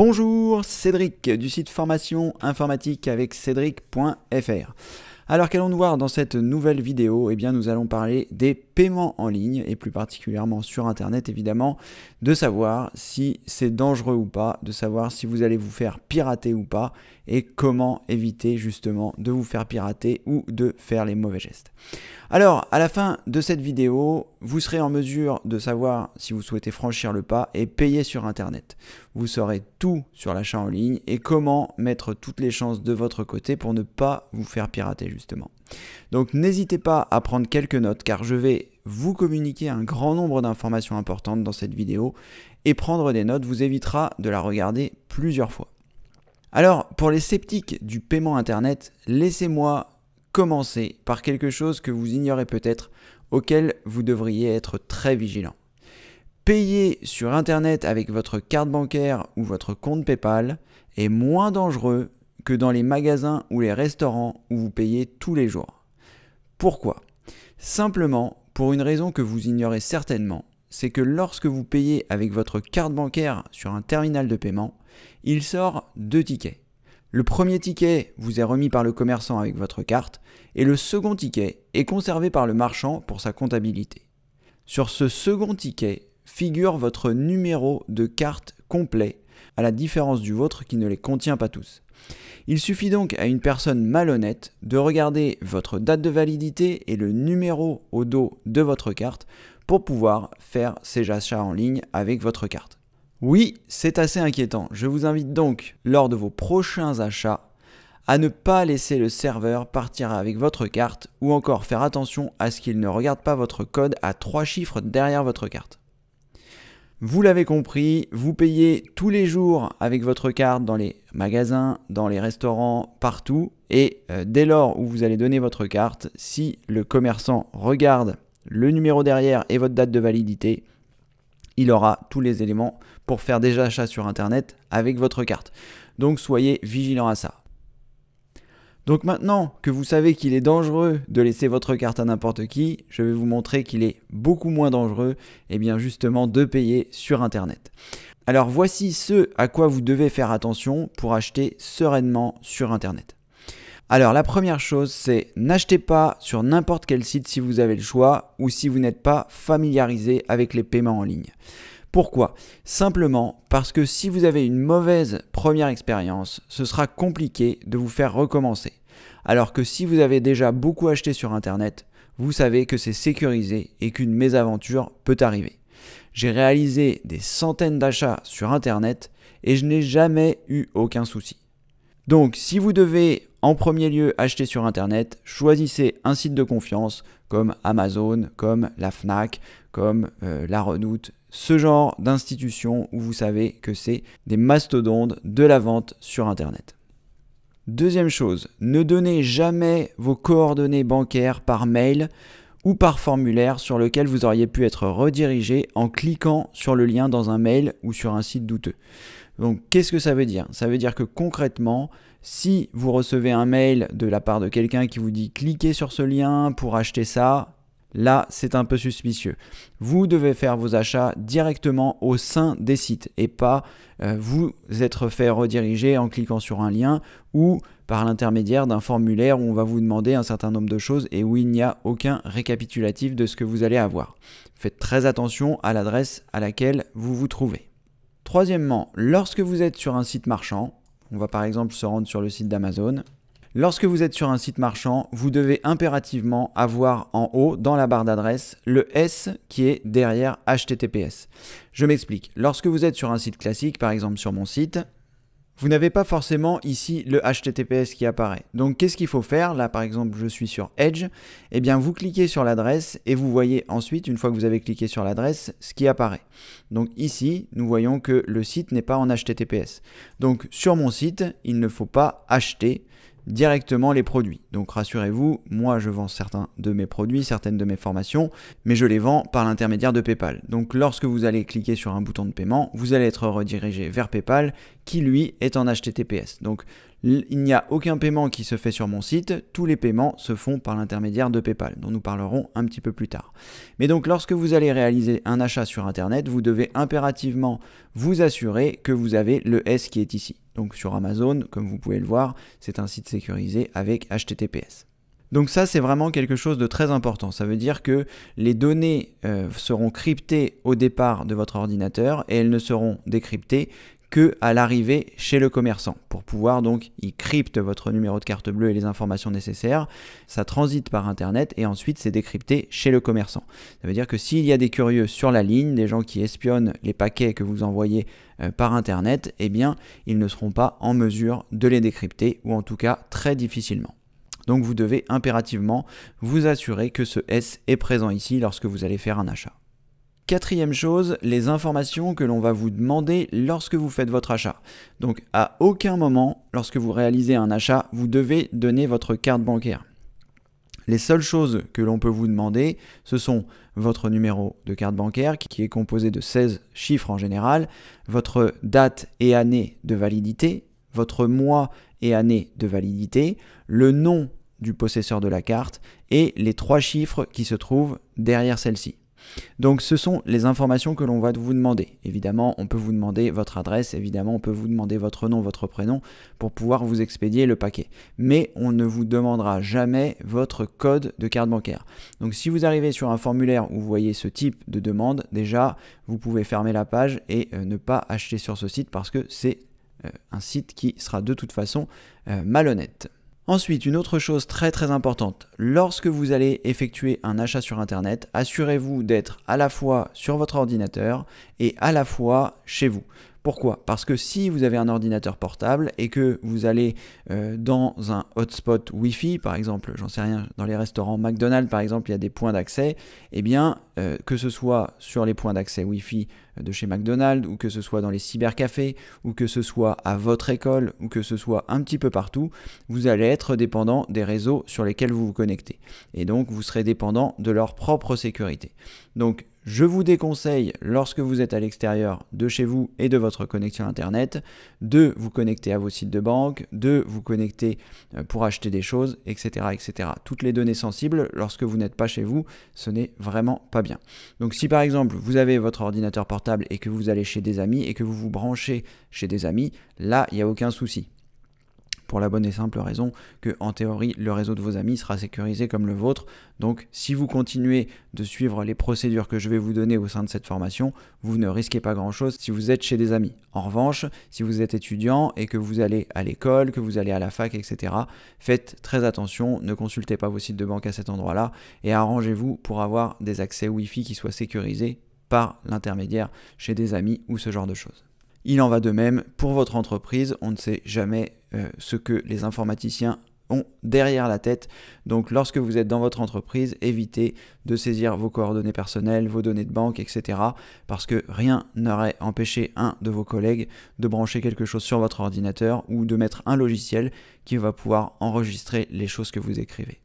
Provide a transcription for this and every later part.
Bonjour, Cédric du site formation informatique avec cédric.fr. Alors qu'allons-nous voir dans cette nouvelle vidéo Eh bien nous allons parler des paiements en ligne et plus particulièrement sur internet évidemment, de savoir si c'est dangereux ou pas, de savoir si vous allez vous faire pirater ou pas et comment éviter justement de vous faire pirater ou de faire les mauvais gestes. Alors à la fin de cette vidéo, vous serez en mesure de savoir si vous souhaitez franchir le pas et payer sur internet. Vous saurez tout sur l'achat en ligne et comment mettre toutes les chances de votre côté pour ne pas vous faire pirater justement. Donc n'hésitez pas à prendre quelques notes car je vais vous communiquer un grand nombre d'informations importantes dans cette vidéo et prendre des notes vous évitera de la regarder plusieurs fois. Alors pour les sceptiques du paiement Internet, laissez-moi commencer par quelque chose que vous ignorez peut-être auquel vous devriez être très vigilant. Payer sur Internet avec votre carte bancaire ou votre compte PayPal est moins dangereux que dans les magasins ou les restaurants où vous payez tous les jours. Pourquoi Simplement pour une raison que vous ignorez certainement, c'est que lorsque vous payez avec votre carte bancaire sur un terminal de paiement, il sort deux tickets. Le premier ticket vous est remis par le commerçant avec votre carte et le second ticket est conservé par le marchand pour sa comptabilité. Sur ce second ticket figure votre numéro de carte complet, à la différence du vôtre qui ne les contient pas tous. Il suffit donc à une personne malhonnête de regarder votre date de validité et le numéro au dos de votre carte pour pouvoir faire ces achats en ligne avec votre carte. Oui, c'est assez inquiétant. Je vous invite donc, lors de vos prochains achats, à ne pas laisser le serveur partir avec votre carte ou encore faire attention à ce qu'il ne regarde pas votre code à trois chiffres derrière votre carte. Vous l'avez compris, vous payez tous les jours avec votre carte dans les magasins, dans les restaurants, partout. Et euh, dès lors où vous allez donner votre carte, si le commerçant regarde le numéro derrière et votre date de validité, il aura tous les éléments pour faire des achats sur Internet avec votre carte. Donc soyez vigilant à ça. Donc maintenant que vous savez qu'il est dangereux de laisser votre carte à n'importe qui, je vais vous montrer qu'il est beaucoup moins dangereux, et eh bien justement de payer sur internet. Alors voici ce à quoi vous devez faire attention pour acheter sereinement sur internet. Alors la première chose c'est n'achetez pas sur n'importe quel site si vous avez le choix ou si vous n'êtes pas familiarisé avec les paiements en ligne. Pourquoi Simplement parce que si vous avez une mauvaise première expérience, ce sera compliqué de vous faire recommencer. Alors que si vous avez déjà beaucoup acheté sur Internet, vous savez que c'est sécurisé et qu'une mésaventure peut arriver. J'ai réalisé des centaines d'achats sur Internet et je n'ai jamais eu aucun souci. Donc si vous devez en premier lieu acheter sur Internet, choisissez un site de confiance comme Amazon, comme la FNAC, comme euh, la Redoute, ce genre d'institution où vous savez que c'est des mastodontes de la vente sur Internet. Deuxième chose, ne donnez jamais vos coordonnées bancaires par mail ou par formulaire sur lequel vous auriez pu être redirigé en cliquant sur le lien dans un mail ou sur un site douteux. Donc qu'est-ce que ça veut dire Ça veut dire que concrètement, si vous recevez un mail de la part de quelqu'un qui vous dit cliquez sur ce lien pour acheter ça, Là, c'est un peu suspicieux. Vous devez faire vos achats directement au sein des sites et pas euh, vous être fait rediriger en cliquant sur un lien ou par l'intermédiaire d'un formulaire où on va vous demander un certain nombre de choses et où il n'y a aucun récapitulatif de ce que vous allez avoir. Faites très attention à l'adresse à laquelle vous vous trouvez. Troisièmement, lorsque vous êtes sur un site marchand, on va par exemple se rendre sur le site d'Amazon, Lorsque vous êtes sur un site marchand, vous devez impérativement avoir en haut, dans la barre d'adresse, le S qui est derrière HTTPS. Je m'explique. Lorsque vous êtes sur un site classique, par exemple sur mon site, vous n'avez pas forcément ici le HTTPS qui apparaît. Donc qu'est-ce qu'il faut faire Là par exemple je suis sur Edge. Eh bien vous cliquez sur l'adresse et vous voyez ensuite, une fois que vous avez cliqué sur l'adresse, ce qui apparaît. Donc ici, nous voyons que le site n'est pas en HTTPS. Donc sur mon site, il ne faut pas acheter directement les produits. Donc rassurez-vous, moi je vends certains de mes produits, certaines de mes formations, mais je les vends par l'intermédiaire de PayPal. Donc lorsque vous allez cliquer sur un bouton de paiement, vous allez être redirigé vers PayPal qui lui est en HTTPS. Donc il n'y a aucun paiement qui se fait sur mon site, tous les paiements se font par l'intermédiaire de PayPal, dont nous parlerons un petit peu plus tard. Mais donc lorsque vous allez réaliser un achat sur Internet, vous devez impérativement vous assurer que vous avez le S qui est ici. Donc sur Amazon, comme vous pouvez le voir, c'est un site sécurisé avec HTTPS. Donc ça, c'est vraiment quelque chose de très important. Ça veut dire que les données euh, seront cryptées au départ de votre ordinateur et elles ne seront décryptées que à l'arrivée chez le commerçant. Pour pouvoir donc, il crypte votre numéro de carte bleue et les informations nécessaires, ça transite par Internet et ensuite c'est décrypté chez le commerçant. Ça veut dire que s'il y a des curieux sur la ligne, des gens qui espionnent les paquets que vous envoyez euh, par Internet, eh bien, ils ne seront pas en mesure de les décrypter ou en tout cas très difficilement. Donc vous devez impérativement vous assurer que ce S est présent ici lorsque vous allez faire un achat. Quatrième chose, les informations que l'on va vous demander lorsque vous faites votre achat. Donc à aucun moment, lorsque vous réalisez un achat, vous devez donner votre carte bancaire. Les seules choses que l'on peut vous demander, ce sont votre numéro de carte bancaire, qui est composé de 16 chiffres en général, votre date et année de validité, votre mois et année de validité, le nom du possesseur de la carte et les trois chiffres qui se trouvent derrière celle-ci. Donc ce sont les informations que l'on va vous demander. Évidemment, on peut vous demander votre adresse, évidemment, on peut vous demander votre nom, votre prénom pour pouvoir vous expédier le paquet. Mais on ne vous demandera jamais votre code de carte bancaire. Donc si vous arrivez sur un formulaire où vous voyez ce type de demande, déjà, vous pouvez fermer la page et euh, ne pas acheter sur ce site parce que c'est euh, un site qui sera de toute façon euh, malhonnête. Ensuite, une autre chose très très importante, lorsque vous allez effectuer un achat sur Internet, assurez-vous d'être à la fois sur votre ordinateur et à la fois chez vous. Pourquoi Parce que si vous avez un ordinateur portable et que vous allez euh, dans un hotspot Wi-Fi, par exemple, j'en sais rien, dans les restaurants McDonald's par exemple, il y a des points d'accès, et eh bien, euh, que ce soit sur les points d'accès Wi-Fi de chez McDonald's, ou que ce soit dans les cybercafés, ou que ce soit à votre école, ou que ce soit un petit peu partout, vous allez être dépendant des réseaux sur lesquels vous vous connectez. Et donc, vous serez dépendant de leur propre sécurité. Donc, je vous déconseille, lorsque vous êtes à l'extérieur de chez vous et de votre connexion Internet, de vous connecter à vos sites de banque, de vous connecter euh, pour acheter des choses, etc. etc. Toutes les données sensibles, lorsque vous n'êtes pas chez vous, ce n'est vraiment pas bien. Donc si par exemple vous avez votre ordinateur portable et que vous allez chez des amis et que vous vous branchez chez des amis, là, il n'y a aucun souci pour la bonne et simple raison que, en théorie, le réseau de vos amis sera sécurisé comme le vôtre. Donc, si vous continuez de suivre les procédures que je vais vous donner au sein de cette formation, vous ne risquez pas grand-chose si vous êtes chez des amis. En revanche, si vous êtes étudiant et que vous allez à l'école, que vous allez à la fac, etc., faites très attention, ne consultez pas vos sites de banque à cet endroit-là et arrangez-vous pour avoir des accès Wi-Fi qui soient sécurisés par l'intermédiaire chez des amis ou ce genre de choses. Il en va de même pour votre entreprise, on ne sait jamais euh, ce que les informaticiens ont derrière la tête. Donc lorsque vous êtes dans votre entreprise, évitez de saisir vos coordonnées personnelles, vos données de banque, etc. Parce que rien n'aurait empêché un de vos collègues de brancher quelque chose sur votre ordinateur ou de mettre un logiciel qui va pouvoir enregistrer les choses que vous écrivez.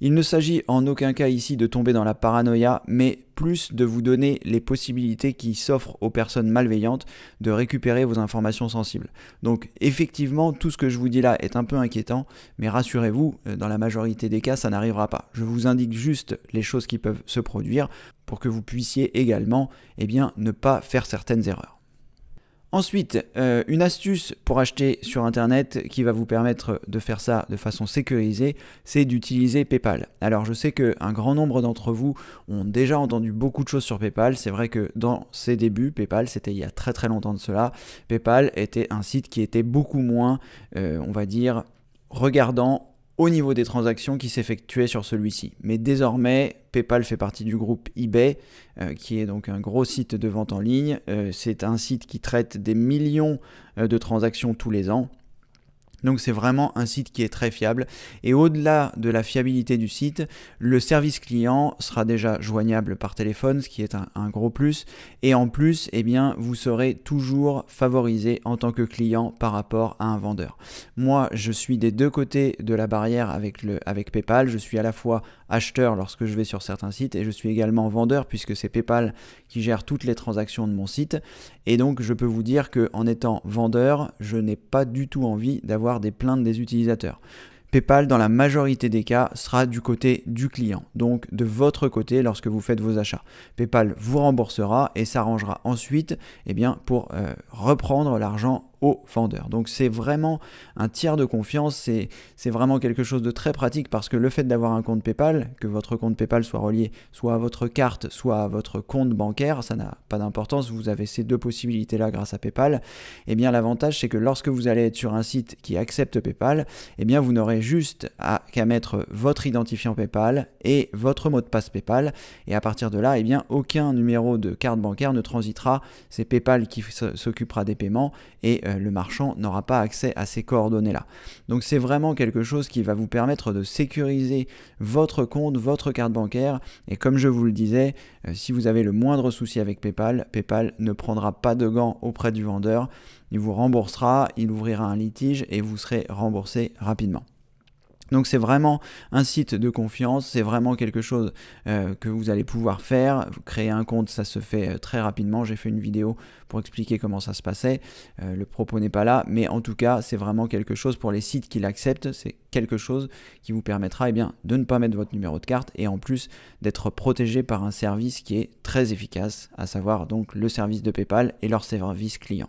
Il ne s'agit en aucun cas ici de tomber dans la paranoïa, mais plus de vous donner les possibilités qui s'offrent aux personnes malveillantes de récupérer vos informations sensibles. Donc effectivement, tout ce que je vous dis là est un peu inquiétant, mais rassurez-vous, euh, dans la majorité des cas, ça n'arrivera pas. Je vous indique juste les choses qui peuvent se produire pour que vous puissiez également eh bien, ne pas faire certaines erreurs. Ensuite, euh, une astuce pour acheter sur Internet qui va vous permettre de faire ça de façon sécurisée, c'est d'utiliser PayPal. Alors je sais qu'un grand nombre d'entre vous ont déjà entendu beaucoup de choses sur PayPal. C'est vrai que dans ses débuts, PayPal, c'était il y a très très longtemps de cela, PayPal était un site qui était beaucoup moins, euh, on va dire, regardant au niveau des transactions qui s'effectuaient sur celui-ci. Mais désormais, PayPal fait partie du groupe eBay, euh, qui est donc un gros site de vente en ligne. Euh, c'est un site qui traite des millions euh, de transactions tous les ans. Donc c'est vraiment un site qui est très fiable. Et au-delà de la fiabilité du site, le service client sera déjà joignable par téléphone, ce qui est un, gros plus. Et en plus, eh bien, vous serez toujours favorisé en tant que client par rapport à un vendeur. Moi, je suis des deux côtés de la barrière avec, le, avec PayPal. Je suis à la fois acheteur lorsque je vais sur certains sites et je suis également vendeur puisque c'est PayPal qui gère toutes les transactions de mon site. Et donc, je peux vous dire qu'en étant vendeur, je n'ai pas du tout envie d'avoir des plaintes des utilisateurs. PayPal, dans la majorité des cas, sera du côté du client, donc de votre côté lorsque vous faites vos achats. PayPal vous remboursera et s'arrangera ensuite et eh bien, pour euh, reprendre l'argent au Donc c'est vraiment un tiers de confiance, c'est, c'est vraiment quelque chose de très pratique parce que le fait d'avoir un compte PayPal, que votre compte PayPal soit relié soit à votre carte, soit à votre compte bancaire, ça n'a pas d'importance, vous avez ces deux possibilités-là grâce à PayPal, et eh bien l'avantage c'est que lorsque vous allez être sur un site qui accepte PayPal, et eh bien vous n'aurez juste à, qu'à mettre votre identifiant PayPal et votre mot de passe PayPal, et à partir de là, et eh bien aucun numéro de carte bancaire ne transitera, c'est PayPal qui s'occupera des paiements et euh, le marchand n'aura pas accès à ces coordonnées-là. Donc c'est vraiment quelque chose qui va vous permettre de sécuriser votre compte, votre carte bancaire. Et comme je vous le disais, euh, si vous avez le moindre souci avec PayPal, PayPal ne prendra pas de gants auprès du vendeur. Il vous remboursera, il ouvrira un litige et vous serez remboursé rapidement. Donc c'est vraiment un site de confiance, c'est vraiment quelque chose euh, que vous allez pouvoir faire. Créer un compte, ça se fait euh, très rapidement. J'ai fait une vidéo pour expliquer comment ça se passait. Euh, le propos n'est pas là, mais en tout cas, c'est vraiment quelque chose pour les sites qui l'acceptent. C'est quelque chose qui vous permettra eh bien, de ne pas mettre votre numéro de carte et en plus d'être protégé par un service qui est très efficace, à savoir donc le service de PayPal et leur service client.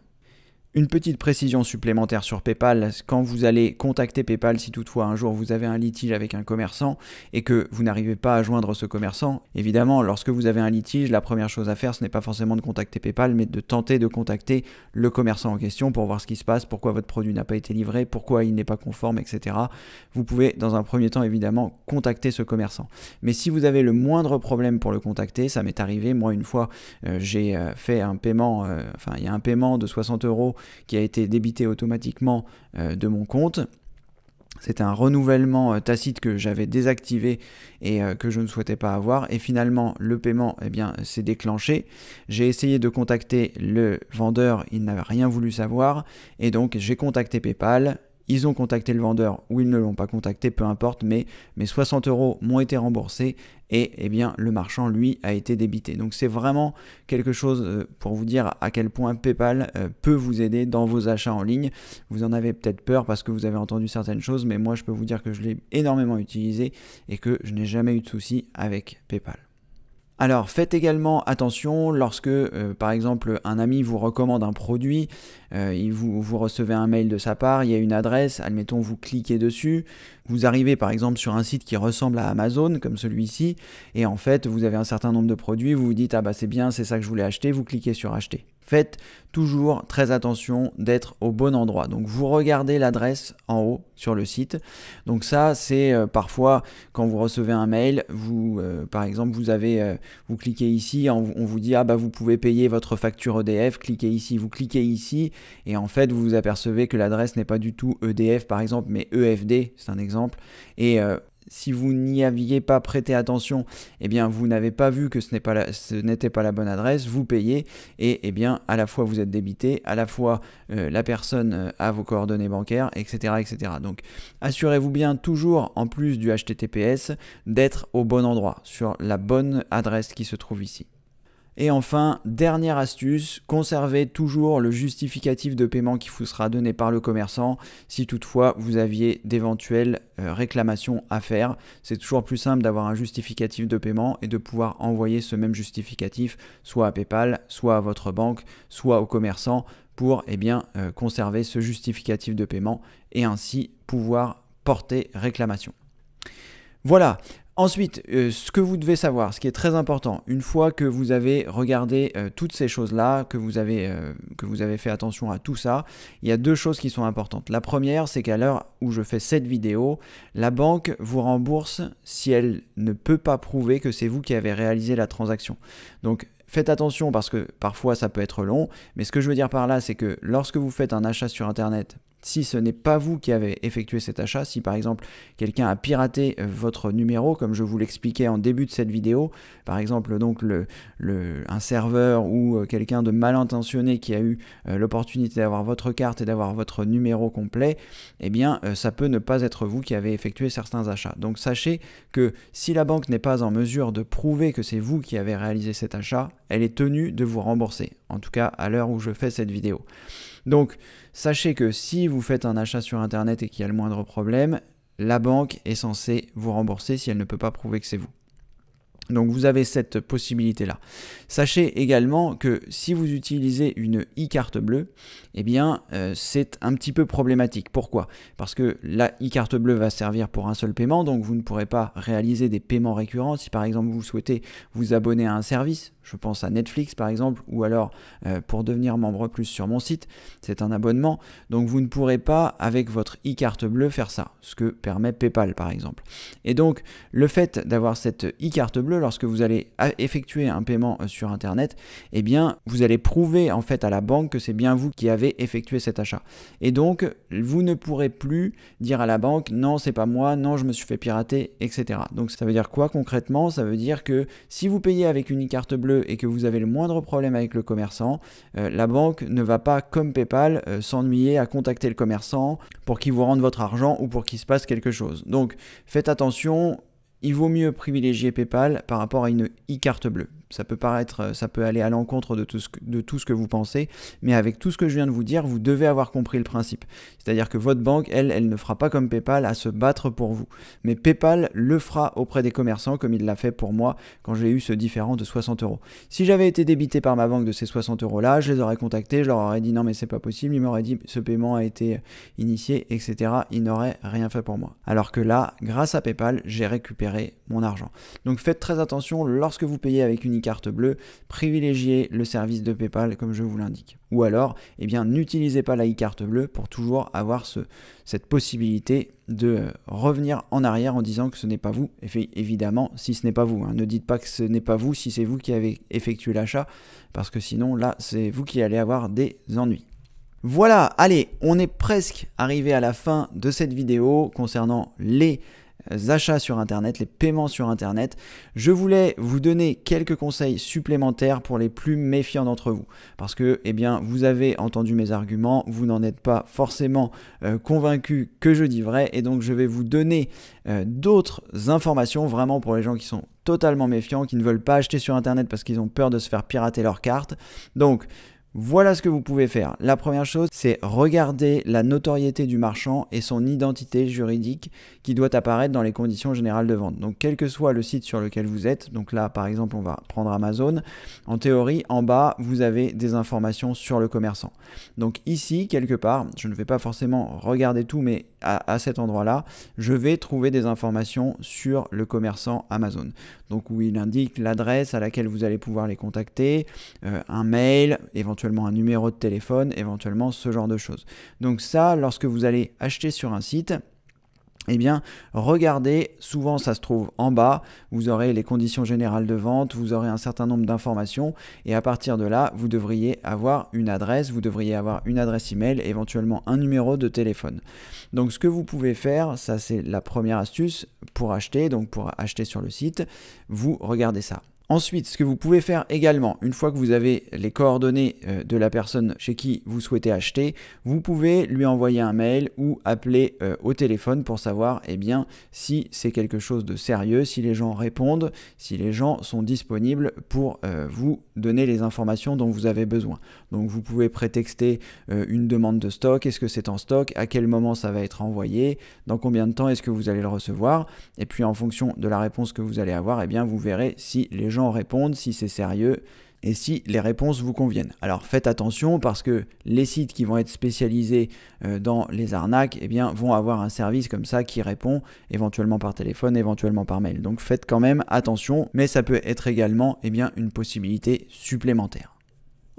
Une petite précision supplémentaire sur PayPal, quand vous allez contacter PayPal, si toutefois un jour vous avez un litige avec un commerçant et que vous n'arrivez pas à joindre ce commerçant, évidemment, lorsque vous avez un litige, la première chose à faire, ce n'est pas forcément de contacter PayPal, mais de tenter de contacter le commerçant en question pour voir ce qui se passe, pourquoi votre produit n'a pas été livré, pourquoi il n'est pas conforme, etc. Vous pouvez, dans un premier temps, évidemment, contacter ce commerçant. Mais si vous avez le moindre problème pour le contacter, ça m'est arrivé, moi, une fois, euh, j'ai euh, fait un paiement, euh, enfin, il y a un paiement de 60 euros qui a été débité automatiquement euh, de mon compte. C'est un renouvellement euh, tacite que j'avais désactivé et euh, que je ne souhaitais pas avoir. Et finalement, le paiement eh bien, s'est déclenché. J'ai essayé de contacter le vendeur, il n'avait rien voulu savoir. Et donc, j'ai contacté PayPal, ils ont contacté le vendeur ou ils ne l'ont pas contacté, peu importe, mais mes 60 euros m'ont été remboursés et eh bien le marchand lui a été débité. Donc c'est vraiment quelque chose euh, pour vous dire à quel point PayPal euh, peut vous aider dans vos achats en ligne. Vous en avez peut-être peur parce que vous avez entendu certaines choses, mais moi je peux vous dire que je l'ai énormément utilisé et que je n'ai jamais eu de souci avec PayPal. Alors faites également attention lorsque euh, par exemple un ami vous recommande un produit, euh, il vous, vous, recevez un mail de sa part, il y a une adresse, admettons vous cliquez dessus, vous arrivez par exemple sur un site qui ressemble à Amazon comme celui-ci, et en fait vous avez un certain nombre de produits, vous vous dites ah bah c'est bien, c'est ça que je voulais acheter, vous cliquez sur acheter faites toujours très attention d'être au bon endroit. Donc vous regardez l'adresse en haut sur le site. Donc ça c'est euh, parfois quand vous recevez un mail, vous euh, par exemple vous avez euh, vous cliquez ici, on, on, vous dit ah bah vous pouvez payer votre facture EDF, cliquez ici, vous cliquez ici et en fait vous vous apercevez que l'adresse n'est pas du tout EDF par exemple mais EFD, c'est un exemple et si vous n'y aviez pas prêté attention, eh bien vous n'avez pas vu que ce n'était pas, la bonne adresse, vous payez et eh bien à la fois vous êtes débité, à la fois euh, la personne euh, a vos coordonnées bancaires, etc. etc. Donc assurez-vous bien toujours, en plus du HTTPS, d'être au bon endroit, sur la bonne adresse qui se trouve ici. Et enfin, dernière astuce, conservez toujours le justificatif de paiement qui vous sera donné par le commerçant si toutefois vous aviez d'éventuelles euh, réclamations à faire. C'est toujours plus simple d'avoir un justificatif de paiement et de pouvoir envoyer ce même justificatif soit à PayPal, soit à votre banque, soit au commerçant pour eh bien, euh, conserver ce justificatif de paiement et ainsi pouvoir porter réclamation. Voilà, Ensuite, euh, ce que vous devez savoir, ce qui est très important, une fois que vous avez regardé euh, toutes ces choses-là, que, euh, que vous avez fait attention à tout ça, il y a deux choses qui sont importantes. La première, c'est qu'à l'heure où je fais cette vidéo, la banque vous rembourse si elle ne peut pas prouver que c'est vous qui avez réalisé la transaction. Donc faites attention parce que parfois ça peut être long, mais ce que je veux dire par là, c'est que lorsque vous faites un achat sur Internet si ce n'est pas vous qui avez effectué cet achat, si par exemple quelqu'un a piraté euh, votre numéro, comme je vous l'expliquais en début de cette vidéo, par exemple donc le, un serveur ou euh, quelqu'un de mal intentionné qui a eu euh, l'opportunité d'avoir votre carte et d'avoir votre numéro complet, eh bien ça peut ne pas être vous qui avez effectué certains achats. Donc sachez que si la banque n'est pas en mesure de prouver que c'est vous qui avez réalisé cet achat, elle est tenue de vous rembourser, en tout cas à l'heure où je fais cette vidéo. Donc, sachez que si vous faites un achat sur Internet et qu'il y a le moindre problème, la banque est censée vous rembourser si elle ne peut pas prouver que c'est vous. Donc vous avez cette possibilité-là. Sachez également que si vous utilisez une e-carte bleue, eh bien euh, c'est un petit peu problématique. Pourquoi Parce que la e-carte bleue va servir pour un seul paiement, donc vous ne pourrez pas réaliser des paiements récurrents. Si par exemple vous souhaitez vous abonner à un service, je pense à Netflix par exemple, ou alors euh, pour devenir membre plus sur mon site, c'est un abonnement, donc vous ne pourrez pas avec votre e-carte bleue faire ça, ce que permet PayPal par exemple. Et donc le fait d'avoir cette e-carte bleue lorsque vous allez effectuer un paiement euh, sur Internet, eh bien vous allez prouver en fait à la banque que c'est bien vous qui avez effectué cet achat. Et donc vous ne pourrez plus dire à la banque non c'est pas moi, non je me suis fait pirater, etc. Donc ça veut dire quoi concrètement Ça veut dire que si vous payez avec une e-carte bleue, et que vous avez le moindre problème avec le commerçant, euh, la banque ne va pas, comme PayPal, euh, s'ennuyer à contacter le commerçant pour qu'il vous rende votre argent ou pour qu'il se passe quelque chose. Donc faites attention, il vaut mieux privilégier PayPal par rapport à une e-carte bleue ça peut paraître, euh, ça peut aller à l'encontre de, tout ce que, de tout ce que vous pensez, mais avec tout ce que je viens de vous dire, vous devez avoir compris le principe. C'est-à-dire que votre banque, elle, elle ne fera pas comme PayPal à se battre pour vous. Mais PayPal le fera auprès des commerçants comme il l'a fait pour moi quand j'ai eu ce différent de 60 euros. Si j'avais été débité par ma banque de ces 60 euros là, je les aurais contactés, je leur aurais dit non mais c'est pas possible, ils m'auraient dit ce paiement a été initié, etc. Ils n'auraient rien fait pour moi. Alors que là, grâce à PayPal, j'ai récupéré mon argent. Donc faites très attention lorsque vous payez avec une carte bleue, privilégiez le service de PayPal comme je vous l'indique. Ou alors, et eh bien, n'utilisez pas la e-carte bleue pour toujours avoir ce, cette possibilité de euh, revenir en arrière en disant que ce n'est pas vous. Évidemment, si ce n'est pas vous, hein. ne dites pas que ce n'est pas vous si c'est vous qui avez effectué l'achat, parce que sinon, là, c'est vous qui allez avoir des ennuis. Voilà, allez, on est presque arrivé à la fin de cette vidéo concernant les achats sur Internet, les paiements sur Internet, je voulais vous donner quelques conseils supplémentaires pour les plus méfiants d'entre vous. Parce que, eh bien, vous avez entendu mes arguments, vous n'en êtes pas forcément euh, convaincu que je dis vrai, et donc je vais vous donner euh, d'autres informations vraiment pour les gens qui sont totalement méfiants, qui ne veulent pas acheter sur Internet parce qu'ils ont peur de se faire pirater leur carte Donc, voilà ce que vous pouvez faire. La première chose, c'est regarder la notoriété du marchand et son identité juridique qui doit apparaître dans les conditions générales de vente. Donc quel que soit le site sur lequel vous êtes, donc là par exemple on va prendre Amazon, en théorie en bas vous avez des informations sur le commerçant. Donc ici quelque part, je ne vais pas forcément regarder tout mais à, cet endroit-là, je vais trouver des informations sur le commerçant Amazon. Donc où il indique l'adresse à laquelle vous allez pouvoir les contacter, euh, un mail, éventuellement un numéro de téléphone, éventuellement ce genre de choses. Donc ça, lorsque vous allez acheter sur un site, eh bien, regardez, souvent ça se trouve en bas, vous aurez les conditions générales de vente, vous aurez un certain nombre d'informations, et à partir de là, vous devriez avoir une adresse, vous devriez avoir une adresse email, éventuellement un numéro de téléphone. Donc ce que vous pouvez faire, ça c'est la première astuce pour acheter, donc pour acheter sur le site, vous regardez ça. Ensuite, ce que vous pouvez faire également, une fois que vous avez les coordonnées euh, de la personne chez qui vous souhaitez acheter, vous pouvez lui envoyer un mail ou appeler euh, au téléphone pour savoir eh bien, si c'est quelque chose de sérieux, si les gens répondent, si les gens sont disponibles pour euh, vous donner les informations dont vous avez besoin. Donc vous pouvez prétexter une demande de stock, est-ce que c'est en stock, à quel moment ça va être envoyé, dans combien de temps est-ce que vous allez le recevoir, et puis en fonction de la réponse que vous allez avoir, eh bien, vous verrez si les gens répondent, si c'est sérieux et si les réponses vous conviennent. Alors faites attention parce que les sites qui vont être spécialisés euh, dans les arnaques et eh bien, vont avoir un service comme ça qui répond éventuellement par téléphone, éventuellement par mail. Donc faites quand même attention, mais ça peut être également et eh bien, une possibilité supplémentaire.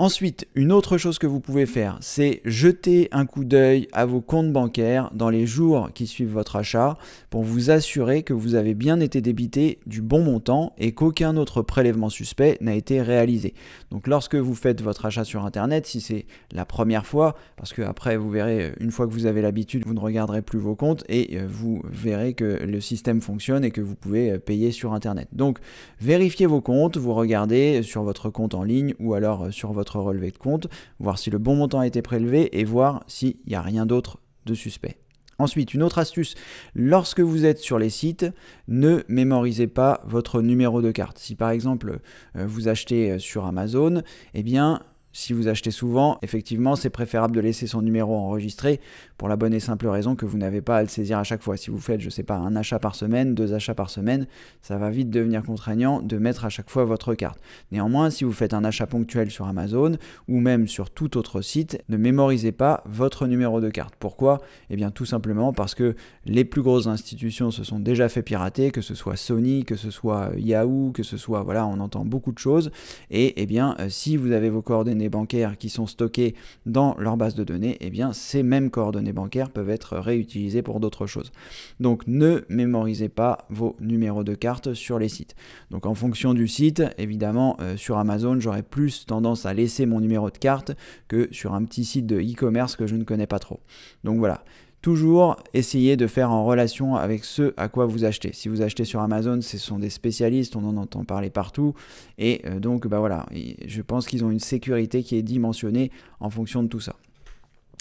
Ensuite, une autre chose que vous pouvez faire, c'est jeter un coup d'œil à vos comptes bancaires dans les jours qui suivent votre achat pour vous assurer que vous avez bien été débité du bon montant et qu'aucun autre prélèvement suspect n'a été réalisé. Donc lorsque vous faites votre achat sur Internet, si c'est la première fois, parce que après vous verrez, euh, une fois que vous avez l'habitude, vous ne regarderez plus vos comptes et euh, vous verrez que le système fonctionne et que vous pouvez euh, payer sur Internet. Donc vérifiez vos comptes, vous regardez sur votre compte en ligne ou alors sur votre relevé de compte, voir si le bon montant a été prélevé et voir s'il n'y a rien d'autre de suspect. Ensuite, une autre astuce, lorsque vous êtes sur les sites, ne mémorisez pas votre numéro de carte. Si par exemple euh, vous achetez euh, sur Amazon, eh bien si vous achetez souvent, effectivement, c'est préférable de laisser son numéro enregistré pour la bonne et simple raison que vous n'avez pas à le saisir à chaque fois. Si vous faites, je ne sais pas, un achat par semaine, deux achats par semaine, ça va vite devenir contraignant de mettre à chaque fois votre carte. Néanmoins, si vous faites un achat ponctuel sur Amazon ou même sur tout autre site, ne mémorisez pas votre numéro de carte. Pourquoi Eh bien, tout simplement parce que les plus grosses institutions se sont déjà fait pirater, que ce soit Sony, que ce soit Yahoo, que ce soit, voilà, on entend beaucoup de choses. Et eh bien, euh, si vous avez vos coordonnées bancaires qui sont stockés dans leur base de données, et eh bien ces mêmes coordonnées bancaires peuvent être réutilisées pour d'autres choses. Donc ne mémorisez pas vos numéros de carte sur les sites. Donc en fonction du site, évidemment euh, sur Amazon, j'aurais plus tendance à laisser mon numéro de carte que sur un petit site de e-commerce que je ne connais pas trop. Donc voilà, Toujours essayer de faire en relation avec ce à quoi vous achetez. Si vous achetez sur Amazon, ce sont des spécialistes, on en entend parler partout. Et euh, donc, bah voilà, je pense qu'ils ont une sécurité qui est dimensionnée en fonction de tout ça.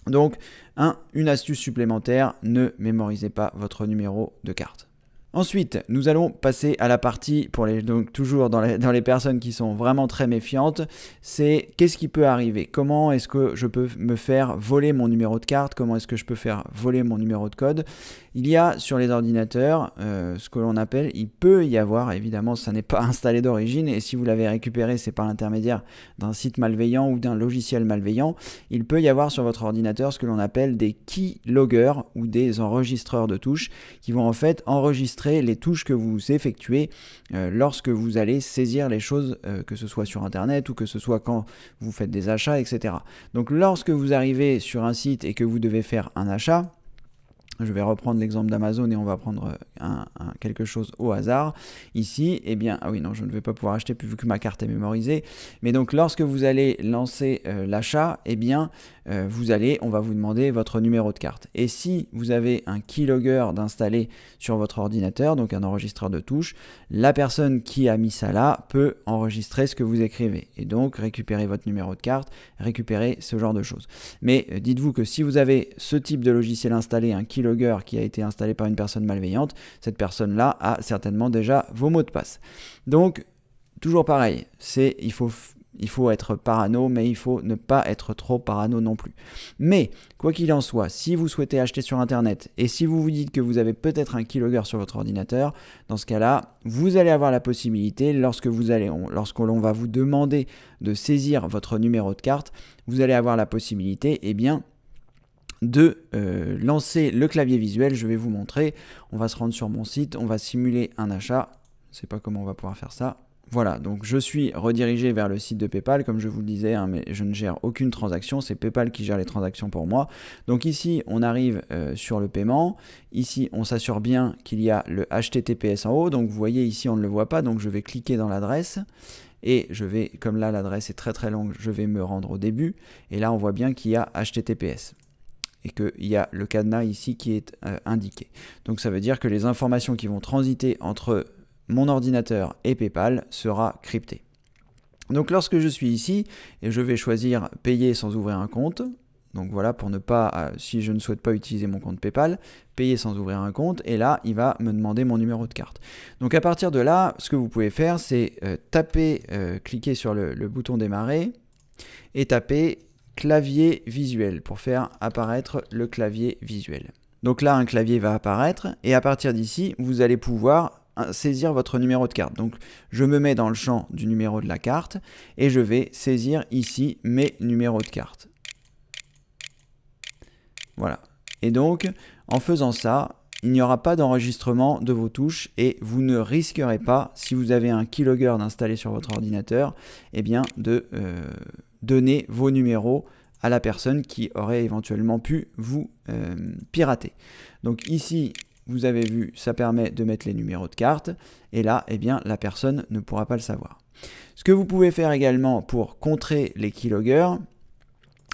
Donc, un, une astuce supplémentaire, ne mémorisez pas votre numéro de carte. Ensuite, nous allons passer à la partie, pour les, donc toujours dans les, personnes qui sont vraiment très méfiantes, c'est qu'est-ce qui peut arriver Comment est-ce que je peux me faire voler mon numéro de carte Comment est-ce que je peux faire voler mon numéro de code Il y a sur les ordinateurs euh, ce que l'on appelle, il peut y avoir, évidemment ça n'est pas installé d'origine, et si vous l'avez récupéré c'est par l'intermédiaire d'un site malveillant ou d'un logiciel malveillant, il peut y avoir sur votre ordinateur ce que l'on appelle des keyloggers ou des enregistreurs de touches qui vont en fait enregistrer les touches que vous effectuez euh, lorsque vous allez saisir les choses, euh, que ce soit sur Internet ou que ce soit quand vous faites des achats, etc. Donc lorsque vous arrivez sur un site et que vous devez faire un achat, je vais reprendre l'exemple d'Amazon et on va prendre euh, quelque chose au hasard. Ici, et eh bien, ah oui, non, je ne vais pas pouvoir acheter vu que ma carte est mémorisée. Mais donc, lorsque vous allez lancer l'achat, et eh bien, euh, vous allez, on va vous demander votre numéro de carte. Et si vous avez un keylogger d'installer sur votre ordinateur, donc un enregistreur de touches, la personne qui a mis ça là peut enregistrer ce que vous écrivez et donc récupérer votre numéro de carte, récupérer ce genre de choses. Mais euh, dites-vous que si vous avez ce type de logiciel installé, un keylogger qui a été installé par une personne malveillante, cette personne-là a certainement déjà vos mots de passe. Donc toujours pareil, c'est il faut il faut être parano, mais il faut ne pas être trop parano non plus. Mais, quoi qu'il en soit, si vous souhaitez acheter sur Internet et si vous vous dites que vous avez peut-être un keylogger sur votre ordinateur, dans ce cas-là, vous allez avoir la possibilité, lorsque, vous allez, lorsque l'on va vous demander de saisir votre numéro de carte, vous allez avoir la possibilité, eh bien, de euh, lancer le clavier visuel. Je vais vous montrer. On va se rendre sur mon site, on va simuler un achat. Je ne sais pas comment on va pouvoir faire ça. Voilà, donc je suis redirigé vers le site de PayPal, comme je vous le disais, hein, mais je ne gère aucune transaction, c'est PayPal qui gère les transactions pour moi. Donc ici, on arrive euh, sur le paiement, ici on s'assure bien qu'il y a le HTTPS en haut, donc vous voyez ici on ne le voit pas, donc je vais cliquer dans l'adresse, et je vais, comme là l'adresse est très très longue, je vais me rendre au début, et là on voit bien qu'il y a HTTPS et qu'il y a le cadenas ici qui est euh, indiqué. Donc ça veut dire que les informations qui vont transiter entre mon ordinateur et PayPal sera crypté. Donc lorsque je suis ici, et je vais choisir payer sans ouvrir un compte, donc voilà, pour ne pas, euh, si je ne souhaite pas utiliser mon compte PayPal, payer sans ouvrir un compte, et là, il va me demander mon numéro de carte. Donc à partir de là, ce que vous pouvez faire, c'est euh, taper, euh, cliquer sur le, le bouton démarrer, et taper clavier visuel pour faire apparaître le clavier visuel. Donc là, un clavier va apparaître, et à partir d'ici, vous allez pouvoir saisir votre numéro de carte. Donc je me mets dans le champ du numéro de la carte et je vais saisir ici mes numéros de carte. Voilà. Et donc en faisant ça, il n'y aura pas d'enregistrement de vos touches et vous ne risquerez pas, si vous avez un keylogger installé sur votre ordinateur, eh bien de euh, donner vos numéros à la personne qui aurait éventuellement pu vous euh, pirater. Donc ici, vous avez vu, ça permet de mettre les numéros de carte. Et là, eh bien, la personne ne pourra pas le savoir. Ce que vous pouvez faire également pour contrer les keyloggers,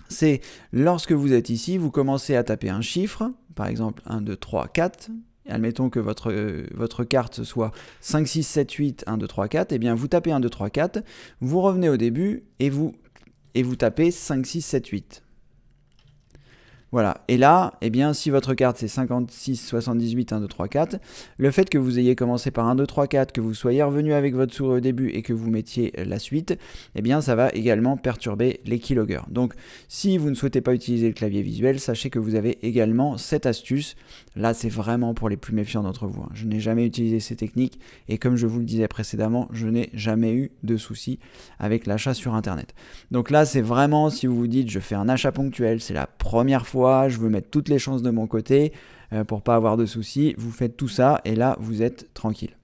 c'est lorsque vous êtes ici, vous commencez à taper un chiffre, par exemple 1, 2, 3, 4. Admettons que votre, votre carte soit 5, 6, 7, 8, 1, 2, 3, 4. et bien, vous tapez 1, 2, 3, 4, vous revenez au début et vous, et vous tapez 5, 6, 7, 8. Voilà. Et là, eh bien, si votre carte c'est 56, 78, 1, 2, 3, 4, le fait que vous ayez commencé par 1, 2, 3, 4, que vous soyez revenu avec votre souris au début et que vous mettiez la suite, eh bien, ça va également perturber les keyloggers. Donc, si vous ne souhaitez pas utiliser le clavier visuel, sachez que vous avez également cette astuce. Là, c'est vraiment pour les plus méfiants d'entre vous. Hein. Je n'ai jamais utilisé ces techniques et comme je vous le disais précédemment, je n'ai jamais eu de soucis avec l'achat sur Internet. Donc là, c'est vraiment si vous vous dites je fais un achat ponctuel, c'est la première fois je veux mettre toutes les chances de mon côté euh, pour pas avoir de soucis. Vous faites tout ça et là, vous êtes tranquille.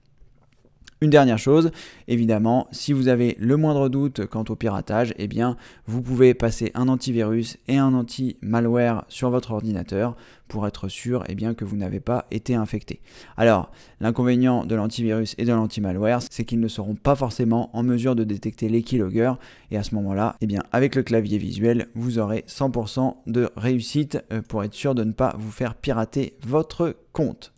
Une dernière chose, évidemment, si vous avez le moindre doute quant au piratage, eh bien, vous pouvez passer un antivirus et un anti-malware sur votre ordinateur pour être sûr et eh bien, que vous n'avez pas été infecté. Alors, l'inconvénient de l'antivirus et de l'anti-malware, c'est qu'ils ne seront pas forcément en mesure de détecter les keyloggers et à ce moment-là, eh bien, avec le clavier visuel, vous aurez 100% de réussite euh, pour être sûr de ne pas vous faire pirater votre compte.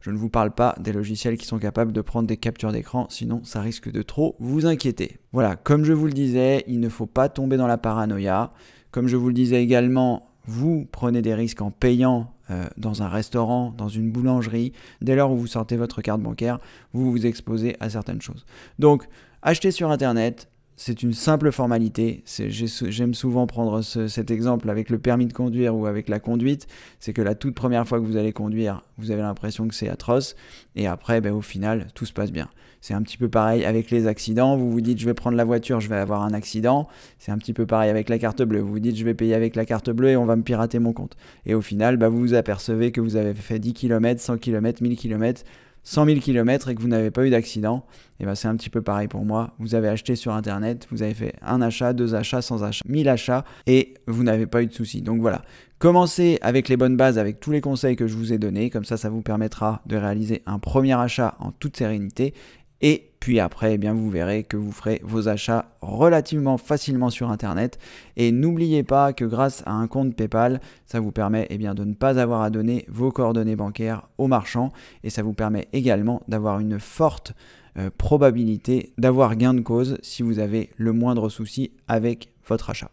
Je ne vous parle pas des logiciels qui sont capables de prendre des captures d'écran, sinon ça risque de trop vous inquiéter. Voilà, comme je vous le disais, il ne faut pas tomber dans la paranoïa. Comme je vous le disais également, vous prenez des risques en payant euh, dans un restaurant, dans une boulangerie. Dès lors où vous sortez votre carte bancaire, vous vous exposez à certaines choses. Donc, achetez sur Internet, c'est une simple formalité. J'aime souvent prendre cet exemple avec le permis de conduire ou avec la conduite. C'est que la toute première fois que vous allez conduire, vous avez l'impression que c'est atroce. Et après, ben, au final, tout se passe bien. C'est un petit peu pareil avec les accidents. Vous vous dites, je vais prendre la voiture, je vais avoir un accident. C'est un petit peu pareil avec la carte bleue. Vous vous dites, je vais payer avec la carte bleue et on va me pirater mon compte. Et au final, ben, vous vous apercevez que vous avez fait 10 km, 100 km, 1000 km 100 000 km et que vous n'avez pas eu d'accident, et eh ben c'est un petit peu pareil pour moi. Vous avez acheté sur internet, vous avez fait un achat, deux achats, sans achats, 1000 achats et vous n'avez pas eu de soucis. Donc voilà. Commencez avec les bonnes bases, avec tous les conseils que je vous ai donnés, comme ça ça vous permettra de réaliser un premier achat en toute sérénité et puis après, eh bien, vous verrez que vous ferez vos achats relativement facilement sur Internet. Et n'oubliez pas que grâce à un compte PayPal, ça vous permet eh bien, de ne pas avoir à donner vos coordonnées bancaires aux marchands. Et ça vous permet également d'avoir une forte euh, probabilité d'avoir gain de cause si vous avez le moindre souci avec votre achat.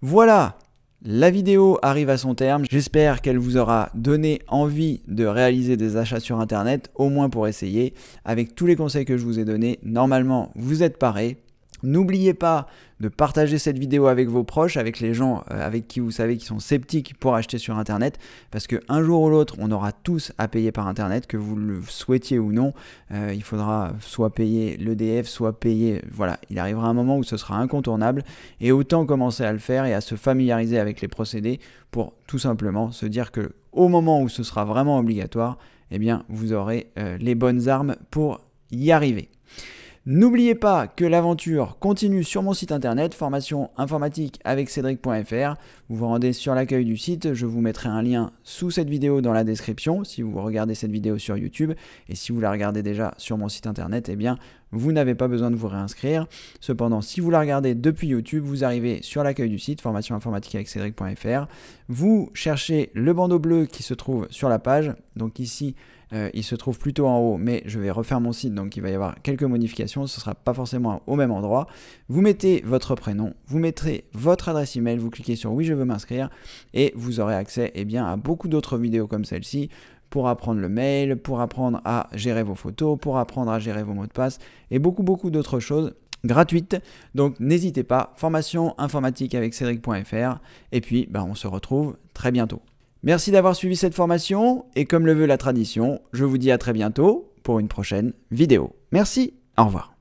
Voilà la vidéo arrive à son terme, j'espère qu'elle vous aura donné envie de réaliser des achats sur Internet, au moins pour essayer. Avec tous les conseils que je vous ai donnés, normalement vous êtes paré. N'oubliez pas de partager cette vidéo avec vos proches, avec les gens euh, avec qui vous savez qu'ils sont sceptiques pour acheter sur Internet, parce qu'un jour ou l'autre, on aura tous à payer par Internet, que vous le souhaitiez ou non. Euh, il faudra soit payer l'EDF, soit payer... Voilà, il arrivera un moment où ce sera incontournable, et autant commencer à le faire et à se familiariser avec les procédés pour tout simplement se dire que au moment où ce sera vraiment obligatoire, eh bien, vous aurez euh, les bonnes armes pour y arriver. N'oubliez pas que l'aventure continue sur mon site internet formation informatique avec cédric.fr. Vous vous rendez sur l'accueil du site, je vous mettrai un lien sous cette vidéo dans la description si vous regardez cette vidéo sur YouTube et si vous la regardez déjà sur mon site internet, eh bien vous n'avez pas besoin de vous réinscrire. Cependant, si vous la regardez depuis YouTube, vous arrivez sur l'accueil du site formation informatique avec cédric.fr. Vous cherchez le bandeau bleu qui se trouve sur la page, donc ici euh, il se trouve plutôt en haut, mais je vais refaire mon site, donc il va y avoir quelques modifications, ce ne sera pas forcément au même endroit. Vous mettez votre prénom, vous mettez votre adresse email, vous cliquez sur oui je veux m'inscrire, et vous aurez accès eh bien, à beaucoup d'autres vidéos comme celle-ci, pour apprendre le mail, pour apprendre à gérer vos photos, pour apprendre à gérer vos mots de passe, et beaucoup beaucoup d'autres choses gratuites. Donc n'hésitez pas, formation informatique avec Cédric.fr. Et puis bah, on se retrouve très bientôt. Merci d'avoir suivi cette formation et comme le veut la tradition, je vous dis à très bientôt pour une prochaine vidéo. Merci, au revoir.